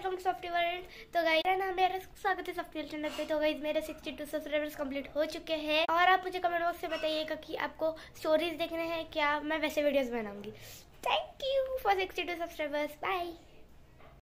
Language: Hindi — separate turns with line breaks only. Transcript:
फ्रॉम सॉफ्टवेयर तो गाइज ना मेरा स्वागत है सॉफ्टवेयर चैनल पे तो गाइज मेरे 62 सब्सक्राइबर्स कंप्लीट हो चुके हैं और आप मुझे कमेंट बॉक्स में बताइएगा कि आपको स्टोरीज देखने हैं क्या मैं वैसे वीडियोस बनाऊंगी thank you for 62 subscribers bye